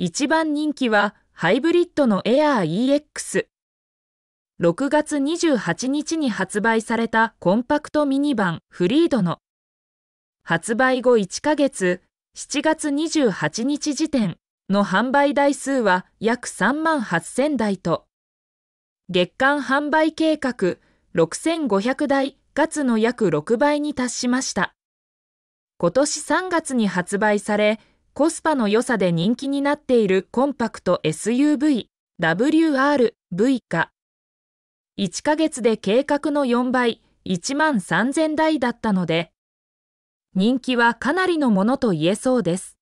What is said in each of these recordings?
一番人気はハイブリッドのエアー EX。6月28日に発売されたコンパクトミニバンフリードの発売後1ヶ月7月28日時点の販売台数は約3万8000台と月間販売計画6500台月の約6倍に達しました。今年3月に発売されコスパの良さで人気になっているコンパクト SUV、WR、V か。1ヶ月で計画の4倍、1万3000台だったので、人気はかなりのものと言えそうです。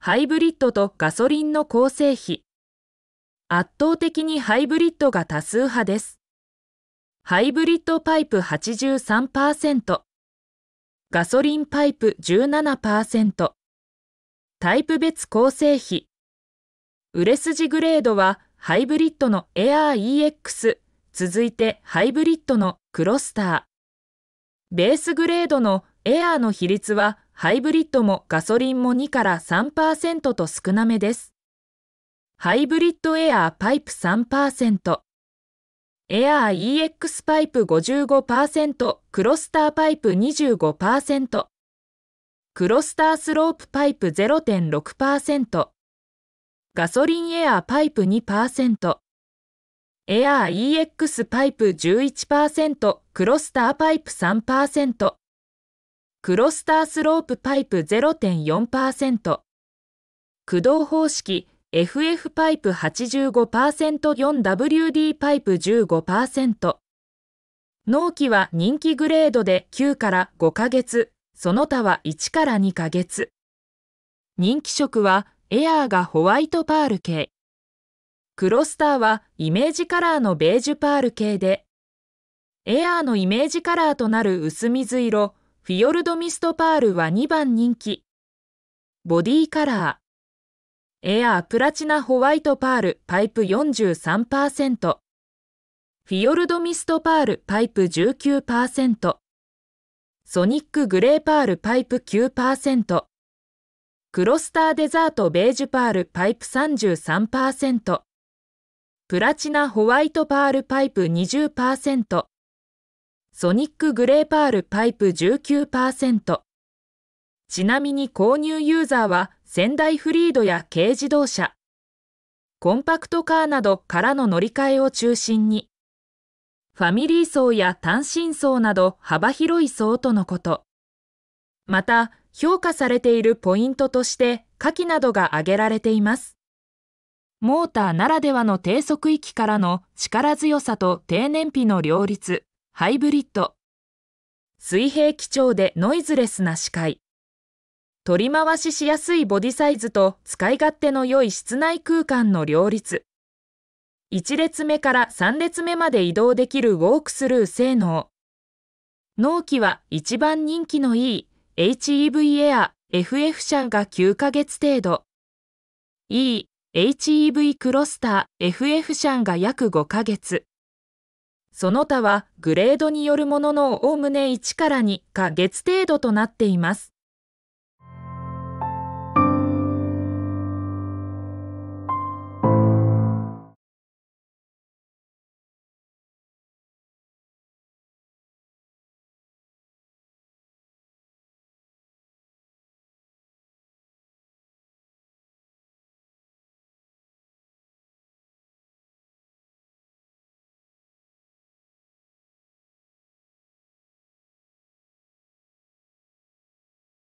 ハイブリッドとガソリンの構成比。圧倒的にハイブリッドが多数派です。ハイブリッドパイプ83%、ガソリンパイプ17%、タイプ別構成比。売れ筋グレードはハイブリッドのエアー EX、続いてハイブリッドのクロスター。ベースグレードのエアーの比率はハイブリッドもガソリンも2から3%と少なめです。ハイブリッドエアーパイプ3%。エアー EX パイプ55%、クロスターパイプ25%。クロスタースロープパイプ0.6%ガソリンエアーパイプ2%エアー EX パイプ11%クロスターパイプ3%クロスタースロープパイプ0.4%駆動方式 FF パイプ 85%4WD パイプ15%納期は人気グレードで9から5ヶ月その他は1から2ヶ月。人気色はエアーがホワイトパール系。クロスターはイメージカラーのベージュパール系で、エアーのイメージカラーとなる薄水色、フィヨルドミストパールは2番人気。ボディカラー。エアープラチナホワイトパールパイプ43%。フィヨルドミストパールパイプ19%。ソニックグレーパールパイプ9%、クロスターデザートベージュパールパイプ33%、プラチナホワイトパールパイプ20%、ソニックグレーパールパイプ19%。ちなみに購入ユーザーは仙台フリードや軽自動車、コンパクトカーなどからの乗り換えを中心に、ファミリー層や単身層など幅広い層とのこと。また、評価されているポイントとして、下記などが挙げられています。モーターならではの低速域からの力強さと低燃費の両立、ハイブリッド。水平基調でノイズレスな視界。取り回ししやすいボディサイズと使い勝手の良い室内空間の両立。1列目から3列目まで移動できるウォークスルー性能。納期は一番人気のいい HEV エア FF 車が9ヶ月程度。E HEV クロスター FF シャンが約5ヶ月。その他はグレードによるもののおおむね1から2か月程度となっています。